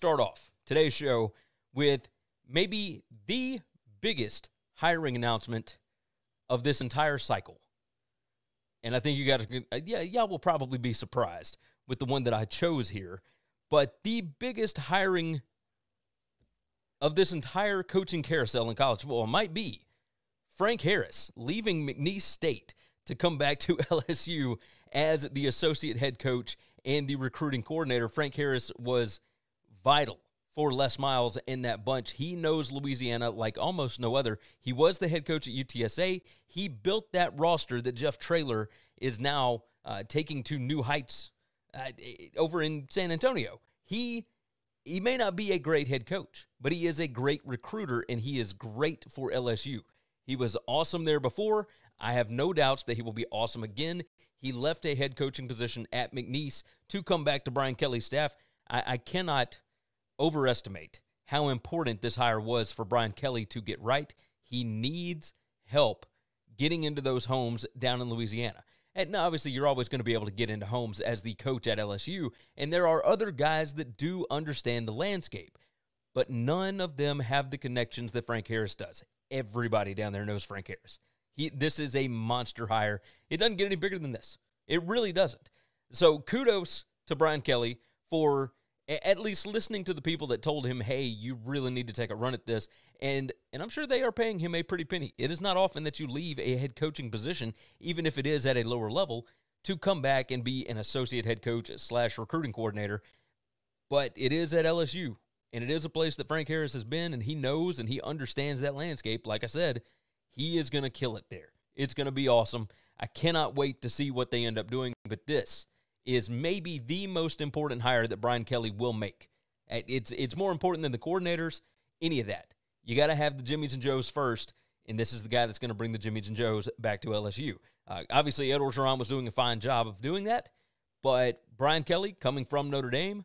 start off today's show with maybe the biggest hiring announcement of this entire cycle. And I think you got to, yeah, y'all will probably be surprised with the one that I chose here. But the biggest hiring of this entire coaching carousel in college football might be Frank Harris leaving McNeese State to come back to LSU as the associate head coach and the recruiting coordinator. Frank Harris was vital for Les Miles in that bunch. He knows Louisiana like almost no other. He was the head coach at UTSA. He built that roster that Jeff Trailer is now uh, taking to new heights uh, over in San Antonio. He he may not be a great head coach, but he is a great recruiter and he is great for LSU. He was awesome there before. I have no doubts that he will be awesome again. He left a head coaching position at McNeese to come back to Brian Kelly's staff. I, I cannot overestimate how important this hire was for Brian Kelly to get right. He needs help getting into those homes down in Louisiana. And obviously, you're always going to be able to get into homes as the coach at LSU. And there are other guys that do understand the landscape, but none of them have the connections that Frank Harris does. Everybody down there knows Frank Harris. He, this is a monster hire. It doesn't get any bigger than this. It really doesn't. So kudos to Brian Kelly for at least listening to the people that told him, "Hey, you really need to take a run at this," and and I'm sure they are paying him a pretty penny. It is not often that you leave a head coaching position, even if it is at a lower level, to come back and be an associate head coach slash recruiting coordinator. But it is at LSU, and it is a place that Frank Harris has been, and he knows and he understands that landscape. Like I said, he is going to kill it there. It's going to be awesome. I cannot wait to see what they end up doing. But this is maybe the most important hire that Brian Kelly will make. It's it's more important than the coordinators, any of that. You got to have the Jimmys and Joes first, and this is the guy that's going to bring the Jimmys and Joes back to LSU. Uh, obviously, Ed Orgeron was doing a fine job of doing that, but Brian Kelly, coming from Notre Dame,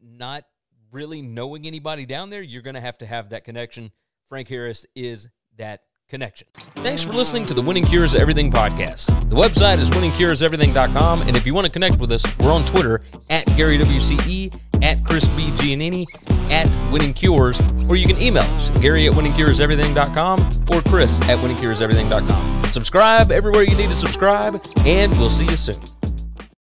not really knowing anybody down there, you're going to have to have that connection. Frank Harris is that connection. Thanks for listening to the Winning Cures Everything podcast. The website is winningcureseverything.com, and if you want to connect with us, we're on Twitter at Gary WCE, at Chris B. Giannini, at Winning Cures, or you can email us, Gary at winningcureseverything.com or Chris at winningcureseverything.com. Subscribe everywhere you need to subscribe, and we'll see you soon.